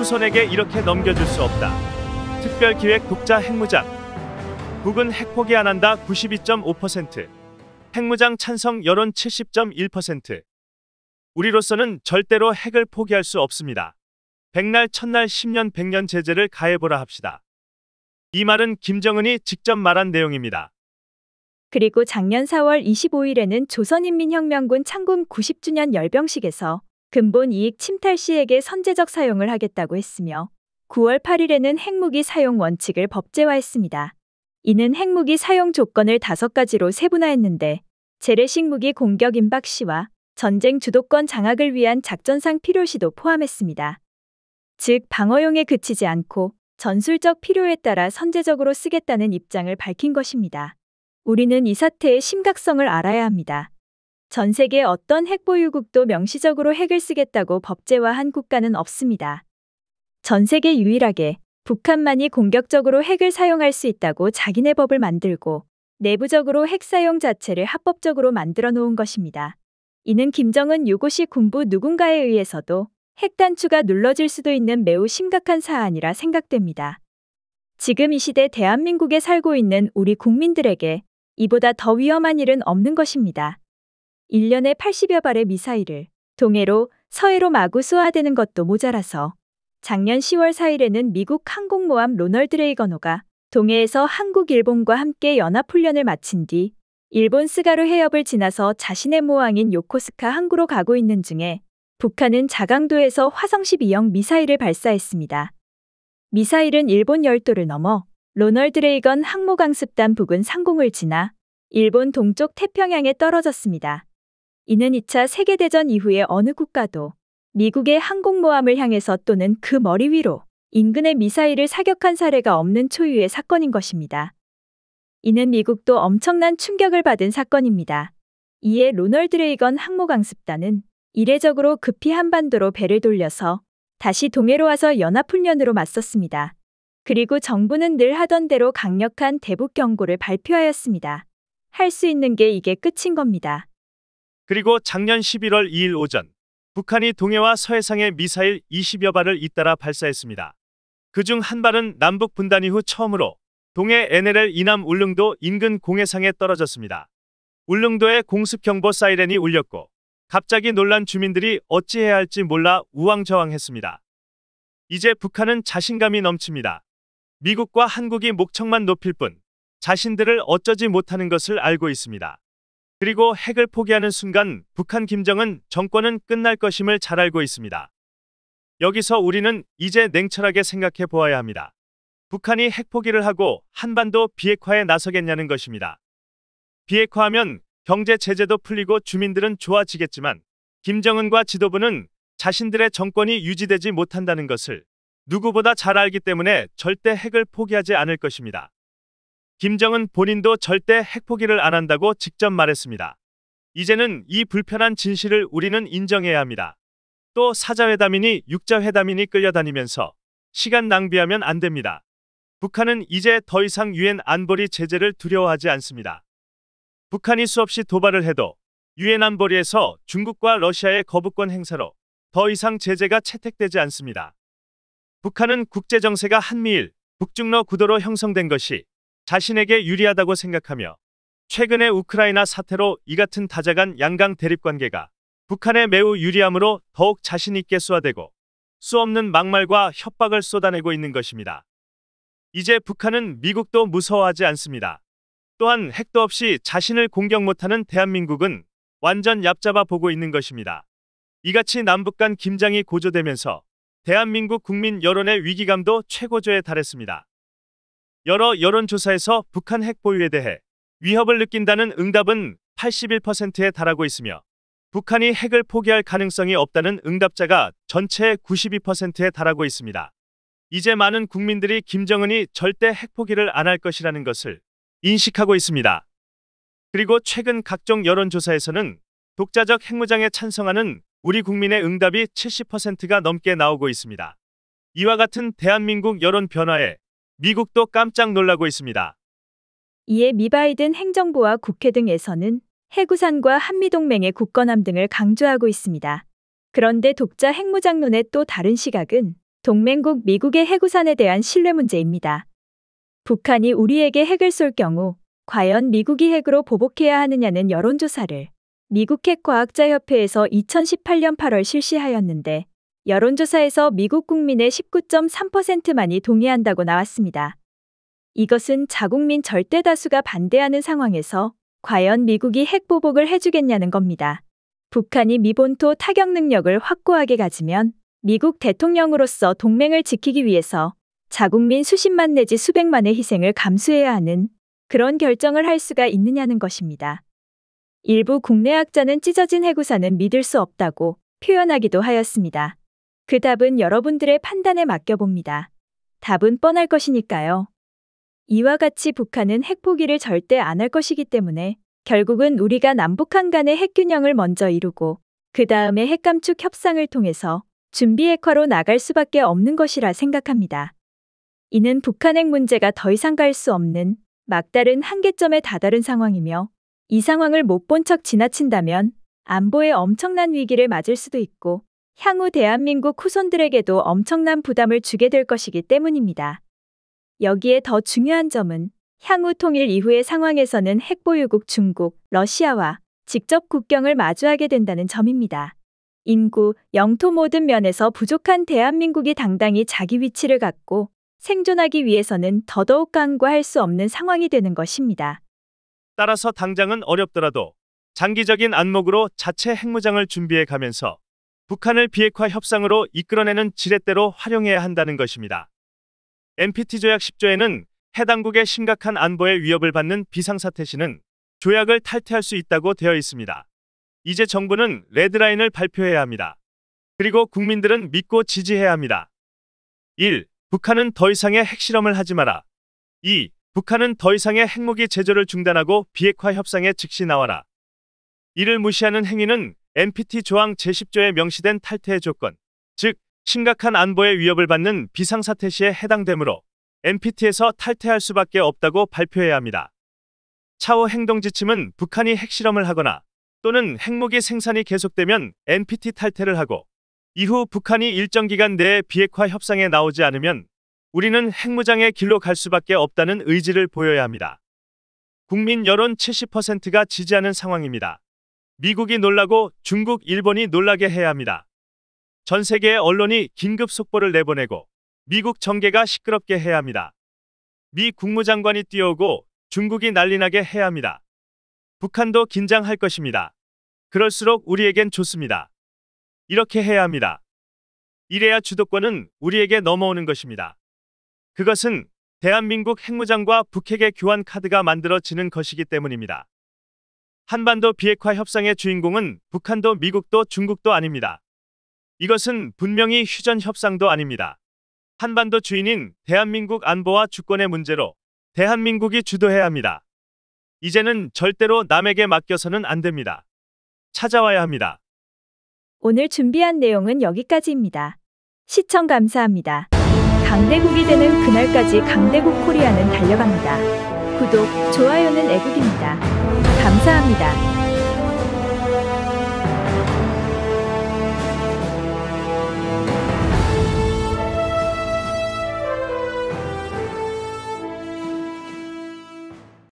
후손에게 이렇게 넘겨줄 수 없다. 특별기획 독자 핵무장 북은 핵 포기 안 한다 92.5% 핵무장 찬성 여론 70.1% 우리로서는 절대로 핵을 포기할 수 없습니다. 백날 첫날 10년 100년 제재를 가해보라 합시다. 이 말은 김정은이 직접 말한 내용입니다. 그리고 작년 4월 25일에는 조선인민혁명군 창군 90주년 열병식에서 근본 이익 침탈 시에게 선제적 사용을 하겠다고 했으며 9월 8일에는 핵무기 사용 원칙을 법제화했습니다. 이는 핵무기 사용 조건을 다섯 가지로 세분화했는데 재래식 무기 공격 임박 시와 전쟁 주도권 장악을 위한 작전상 필요시도 포함했습니다. 즉 방어용에 그치지 않고 전술적 필요에 따라 선제적으로 쓰겠다는 입장을 밝힌 것입니다. 우리는 이 사태의 심각성을 알아야 합니다. 전 세계 어떤 핵보유국도 명시적으로 핵을 쓰겠다고 법제화한 국가는 없습니다. 전 세계 유일하게 북한만이 공격적으로 핵을 사용할 수 있다고 자기네 법을 만들고 내부적으로 핵 사용 자체를 합법적으로 만들어 놓은 것입니다. 이는 김정은 요고시 군부 누군가에 의해서도 핵 단추가 눌러질 수도 있는 매우 심각한 사안이라 생각됩니다. 지금 이 시대 대한민국에 살고 있는 우리 국민들에게 이보다 더 위험한 일은 없는 것입니다. 1년에 80여 발의 미사일을 동해로 서해로 마구 쏘아대는 것도 모자라서 작년 10월 4일에는 미국 항공모함 로널드 레이건호가 동해에서 한국, 일본과 함께 연합훈련을 마친 뒤 일본 스가루 해협을 지나서 자신의 모항인 요코스카 항구로 가고 있는 중에 북한은 자강도에서 화성 12형 미사일을 발사했습니다. 미사일은 일본 열도를 넘어 로널드 레이건 항모강습단 부근 상공을 지나 일본 동쪽 태평양에 떨어졌습니다. 이는 2차 세계대전 이후의 어느 국가도 미국의 항공모함을 향해서 또는 그 머리 위로 인근의 미사일을 사격한 사례가 없는 초유의 사건인 것입니다. 이는 미국도 엄청난 충격을 받은 사건입니다. 이에 로널드 레이건 항모강습단은 이례적으로 급히 한반도로 배를 돌려서 다시 동해로 와서 연합훈련으로 맞섰습니다. 그리고 정부는 늘 하던 대로 강력한 대북 경고를 발표하였습니다. 할 수 있는 게 이게 끝인 겁니다. 그리고 작년 11월 2일 오전 북한이 동해와 서해상에 미사일 20여 발을 잇따라 발사했습니다. 그 중 한 발은 남북 분단 이후 처음으로 동해 NLL 이남 울릉도 인근 공해상에 떨어졌습니다. 울릉도에 공습경보 사이렌이 울렸고 갑자기 놀란 주민들이 어찌해야 할지 몰라 우왕좌왕했습니다. 이제 북한은 자신감이 넘칩니다. 미국과 한국이 목청만 높일 뿐 자신들을 어쩌지 못하는 것을 알고 있습니다. 그리고 핵을 포기하는 순간 북한 김정은 정권은 끝날 것임을 잘 알고 있습니다. 여기서 우리는 이제 냉철하게 생각해 보아야 합니다. 북한이 핵 포기를 하고 한반도 비핵화에 나서겠냐는 것입니다. 비핵화하면 경제 제재도 풀리고 주민들은 좋아지겠지만 김정은과 지도부는 자신들의 정권이 유지되지 못한다는 것을 누구보다 잘 알기 때문에 절대 핵을 포기하지 않을 것입니다. 김정은 본인도 절대 핵포기를 안 한다고 직접 말했습니다. 이제는 이 불편한 진실을 우리는 인정해야 합니다. 또 사자회담이니 육자회담이니 끌려다니면서 시간 낭비하면 안 됩니다. 북한은 이제 더 이상 유엔 안보리 제재를 두려워하지 않습니다. 북한이 수없이 도발을 해도 유엔 안보리에서 중국과 러시아의 거부권 행사로 더 이상 제재가 채택되지 않습니다. 북한은 국제정세가 한미일, 북중러 구도로 형성된 것이 자신에게 유리하다고 생각하며 최근의 우크라이나 사태로 이 같은 다자간 양강 대립 관계가 북한에 매우 유리함으로 더욱 자신 있게 쏘아대고 수없는 막말과 협박을 쏟아내고 있는 것입니다. 이제 북한은 미국도 무서워하지 않습니다. 또한 핵도 없이 자신을 공격 못하는 대한민국은 완전 얍잡아 보고 있는 것입니다. 이같이 남북 간 김장이 고조되면서 대한민국 국민 여론의 위기감도 최고조에 달했습니다. 여러 여론조사에서 북한 핵 보유에 대해 위협을 느낀다는 응답은 81%에 달하고 있으며 북한이 핵을 포기할 가능성이 없다는 응답자가 전체의 92%에 달하고 있습니다. 이제 많은 국민들이 김정은이 절대 핵 포기를 안 할 것이라는 것을 인식하고 있습니다. 그리고 최근 각종 여론조사에서는 독자적 핵무장에 찬성하는 우리 국민의 응답이 70%가 넘게 나오고 있습니다. 이와 같은 대한민국 여론 변화에 미국도 깜짝 놀라고 있습니다. 이에 미 바이든 행정부와 국회 등에서는 해구산과 한미동맹의 굳건함 등을 강조하고 있습니다. 그런데 독자 핵무장론의 또 다른 시각은 동맹국 미국의 해구산에 대한 신뢰 문제입니다. 북한이 우리에게 핵을 쏠 경우 과연 미국이 핵으로 보복해야 하느냐는 여론조사를 미국 핵과학자협회에서 2018년 8월 실시하였는데 여론조사에서 미국 국민의 19.3%만이 동의한다고 나왔습니다. 이것은 자국민 절대다수가 반대하는 상황에서 과연 미국이 핵보복을 해주겠냐는 겁니다. 북한이 미본토 타격 능력을 확고하게 가지면 미국 대통령으로서 동맹을 지키기 위해서 자국민 수십만 내지 수백만의 희생을 감수해야 하는 그런 결정을 할 수가 있느냐는 것입니다. 일부 국내 학자는 찢어진 해구사는 믿을 수 없다고 표현하기도 하였습니다. 그 답은 여러분들의 판단에 맡겨봅니다. 답은 뻔할 것이니까요. 이와 같이 북한은 핵포기를 절대 안 할 것이기 때문에 결국은 우리가 남북한 간의 핵균형을 먼저 이루고 그 다음에 핵감축 협상을 통해서 준비 핵화로 나갈 수밖에 없는 것이라 생각합니다. 이는 북한 핵 문제가 더 이상 갈 수 없는 막다른 한계점에 다다른 상황이며 이 상황을 못 본 척 지나친다면 안보에 엄청난 위기를 맞을 수도 있고 향후 대한민국 후손들에게도 엄청난 부담을 주게 될 것이기 때문입니다. 여기에 더 중요한 점은 향후 통일 이후의 상황에서는 핵보유국 중국, 러시아와 직접 국경을 마주하게 된다는 점입니다. 인구, 영토 모든 면에서 부족한 대한민국이 당당히 자기 위치를 갖고 생존하기 위해서는 더더욱 강구할 수 없는 상황이 되는 것입니다. 따라서 당장은 어렵더라도 장기적인 안목으로 자체 핵무장을 준비해 가면서 북한을 비핵화 협상으로 이끌어내는 지렛대로 활용해야 한다는 것입니다. NPT 조약 10조에는 해당국의 심각한 안보에 위협을 받는 비상사태 시는 조약을 탈퇴할 수 있다고 되어 있습니다. 이제 정부는 레드라인을 발표해야 합니다. 그리고 국민들은 믿고 지지해야 합니다. 1. 북한은 더 이상의 핵실험을 하지 마라. 2. 북한은 더 이상의 핵무기 제조를 중단하고 비핵화 협상에 즉시 나와라. 이를 무시하는 행위는 NPT 조항 제10조에 명시된 탈퇴의 조건, 즉 심각한 안보의 위협을 받는 비상사태 시에 해당되므로 NPT에서 탈퇴할 수밖에 없다고 발표해야 합니다. 차후 행동 지침은 북한이 핵실험을 하거나 또는 핵무기 생산이 계속되면 NPT 탈퇴를 하고 이후 북한이 일정 기간 내에 비핵화 협상에 나오지 않으면 우리는 핵무장의 길로 갈 수밖에 없다는 의지를 보여야 합니다. 국민 여론 70%가 지지하는 상황입니다. 미국이 놀라고 중국, 일본이 놀라게 해야 합니다. 전 세계의 언론이 긴급 속보를 내보내고 미국 정계가 시끄럽게 해야 합니다. 미 국무장관이 뛰어오고 중국이 난리나게 해야 합니다. 북한도 긴장할 것입니다. 그럴수록 우리에겐 좋습니다. 이렇게 해야 합니다. 이래야 주도권은 우리에게 넘어오는 것입니다. 그것은 대한민국 핵무장과 북핵의 교환 카드가 만들어지는 것이기 때문입니다. 한반도 비핵화 협상의 주인공은 북한도 미국도 중국도 아닙니다. 이것은 분명히 휴전 협상도 아닙니다. 한반도 주인인 대한민국 안보와 주권의 문제로 대한민국이 주도해야 합니다. 이제는 절대로 남에게 맡겨서는 안 됩니다. 찾아와야 합니다. 오늘 준비한 내용은 여기까지입니다. 시청 감사합니다. 강대국이 되는 그날까지 강대국 코리아는 달려갑니다. 구독, 좋아요는 애국입니다. 감사합니다.